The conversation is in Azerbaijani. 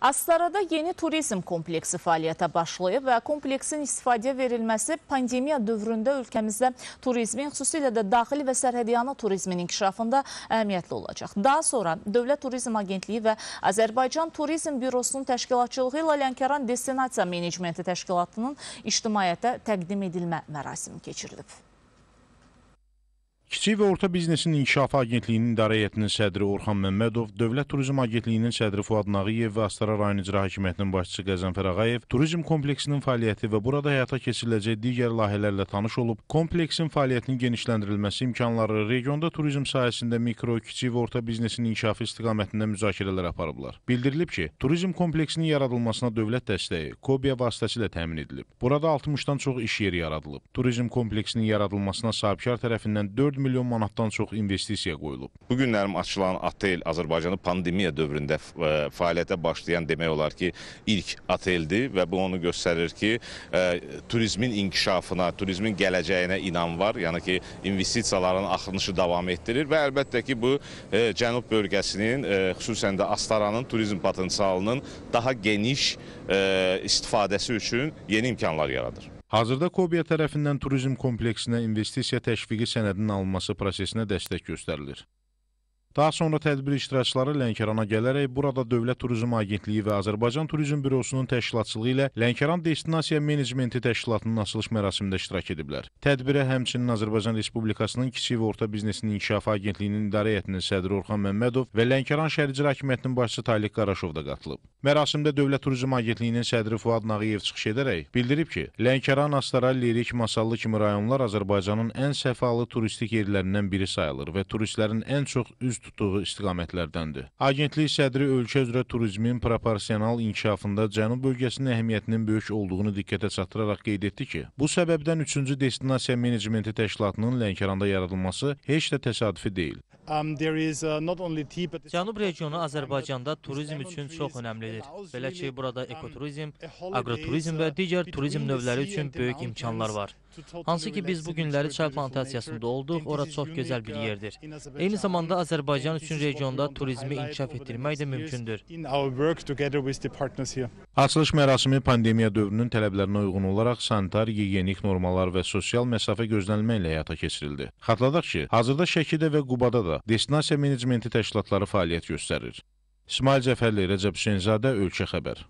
Astarada yeni turizm kompleksi fəaliyyətə başlayıb və kompleksin istifadə verilməsi pandemiya dövründə ölkəmizdə turizmin, xüsusilə də daxili və sərhədyanı turizmin inkişafında əhəmiyyətli olacaq. Daha sonra Dövlət Turizm Agentliyi və Azərbaycan Turizm Bürosunun təşkilatçılığı ilə Lənkəran Destinasiya Menecmenti Təşkilatının ictimaiyyətə təqdim edilmə mərasimi keçirilib. Kiçik və Orta Biznesin İnkişafı Agentliyinin İdarə heyətinin sədri Orxan Məmmədov, Dövlət Turizm Agentliyinin sədri Fuad Nağıyev və Astara rayon icra hakimiyyətinin başçısı Qəzənfər Ağayev turizm kompleksinin fəaliyyəti və burada həyata keçiriləcək digər layihələrlə tanış olub, kompleksin fəaliyyətinin genişləndirilməsi imkanları, regionda turizm sahəsində mikro, kiçik və orta biznesin inkişafı istiqamətində müzakirələr aparıblar. Bildirilib ki, turizm kompleksinin yaradılmasına dövlət dəstəyi KOBİA vasitəsilə təmin edilib. Burada 60-dan çox iş yeri yaradılıb. Turizm kompleksinin yaradılmasına sahibkar tərəfindən 4 4 milyon manatdan çox investisiya qoyulub. Bu günlərim açılan otel Azərbaycanı pandemiya dövründə e, fəaliyyətə başlayan demək olar ki, ilk oteldir və bu onu göstərir ki, e, turizmin inkişafına, turizmin gələcəyinə inam var. Yəni ki, investisiyaların axınışı davam etdirir və əlbəttə ki, bu e, Cənub bölgəsinin, xüsusən də Astaranın turizm potensialının daha geniş istifadəsi üçün yeni imkanlar yaradır. Hazırda Kobiya tərəfindən turizm kompleksinə investisiya təşviqi sənədinin alınması prosesinə dəstək göstərilir. Daha sonra tədbir iştirakçıları Lənkərana gələrək burada Dövlət Turizm Agentliyi və Azərbaycan Turizm Bürosunun təşkilatçılığı ilə Lənkəran Destinasiya Menecmenti Təşkilatının açılış mərasimində iştirak ediblər. Tədbirə həmçinin Azərbaycan Respublikasının Kiçik və Orta Biznesin İnkişafı Agentliyinin İdarə Heyətinin sədri Orxan Məmmədov və Lənkəran Şəhərcilər Hakimiyyətinin başçısı Taliq Qaraşov da qatılıb. Mərasimdə Dövlət Turizm Agentliyinin sədri Fuad Nağıyev çıxış edərək bildirib ki, Lənkəran, Astara, Lirik, Masallı kimi rayonlar Azərbaycanın ən səfalı turistik yerlərindən biri sayılır və turistlərin ən çox üz tutduğu istiqamətlərdəndir. Agentlik sədri ölkə üzrə turizmin proporsional inkişafında Cənub bölgəsinin əhəmiyyətinin böyük olduğunu diqqətə çatdıraraq qeyd etdi ki, bu səbəbdən 3-cü destinasiya menecmenti təşkilatının Lənkəranda yaradılması heç də təsadüfi deyil. Cənub regionu Azərbaycanda turizm üçün çox önəmlidir. Belə ki, burada um, ekoturizm, aqroturizm uh, və digər turizm növləri üçün böyük imkanlar var. Hansı ki, biz bu günləri çay plantasiyasında uh, olduq, ora çox gözəl bir uh, yerdir. Eyni zamanda Azərbaycan üçün regionda turizmi inkişaf etdirmək də mümkündür. Açılış mərasimi pandemiya dövrünün tələblərinə uyğun olaraq sanitar, gigiyenik normalar və sosial məsafə gözlənilməklə həyata keçirildi. Xatırladaq ki, hazırda Şəkidə və Qubada da destinasiya menecmenti təşkilatları fəaliyyət göstərir. İsmail Cəfərli, Rəcəb Hüseynzadə, Ölkə Xəbər.